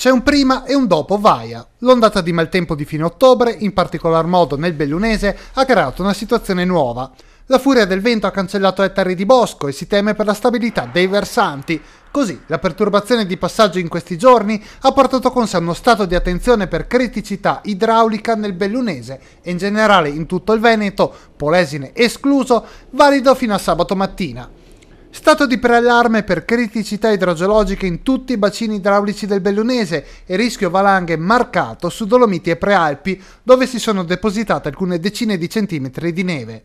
C'è un prima e un dopo Vaia. L'ondata di maltempo di fine ottobre, in particolar modo nel Bellunese, ha creato una situazione nuova. La furia del vento ha cancellato ettari di bosco e si teme per la stabilità dei versanti. Così, la perturbazione di passaggio in questi giorni ha portato con sé uno stato di attenzione per criticità idraulica nel Bellunese e in generale in tutto il Veneto, Polesine escluso, valido fino a sabato mattina. Stato di preallarme per criticità idrogeologiche in tutti i bacini idraulici del Bellunese e rischio valanghe marcato su Dolomiti e Prealpi, dove si sono depositate alcune decine di centimetri di neve.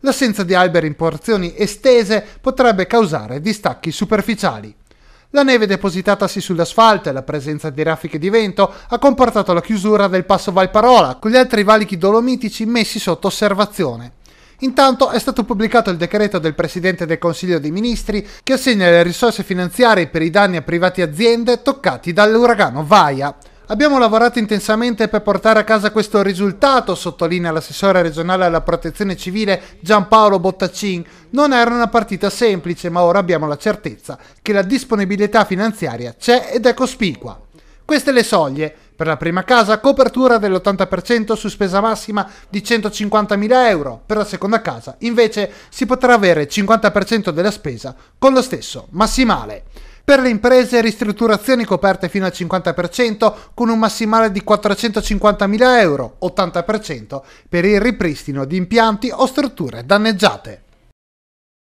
L'assenza di alberi in porzioni estese potrebbe causare distacchi superficiali. La neve depositatasi sull'asfalto e la presenza di raffiche di vento ha comportato la chiusura del passo Valparola, con gli altri valichi dolomitici messi sotto osservazione. Intanto è stato pubblicato il decreto del Presidente del Consiglio dei Ministri che assegna le risorse finanziarie per i danni a private aziende toccati dall'uragano Vaia. Abbiamo lavorato intensamente per portare a casa questo risultato, sottolinea l'assessore regionale alla protezione civile Giampaolo Bottaccin. Non era una partita semplice, ma ora abbiamo la certezza che la disponibilità finanziaria c'è ed è cospicua. Queste le soglie. Per la prima casa copertura dell'80% su spesa massima di 150.000 euro, per la seconda casa invece si potrà avere il 50% della spesa con lo stesso massimale. Per le imprese ristrutturazioni coperte fino al 50% con un massimale di 450.000 euro, 80% per il ripristino di impianti o strutture danneggiate.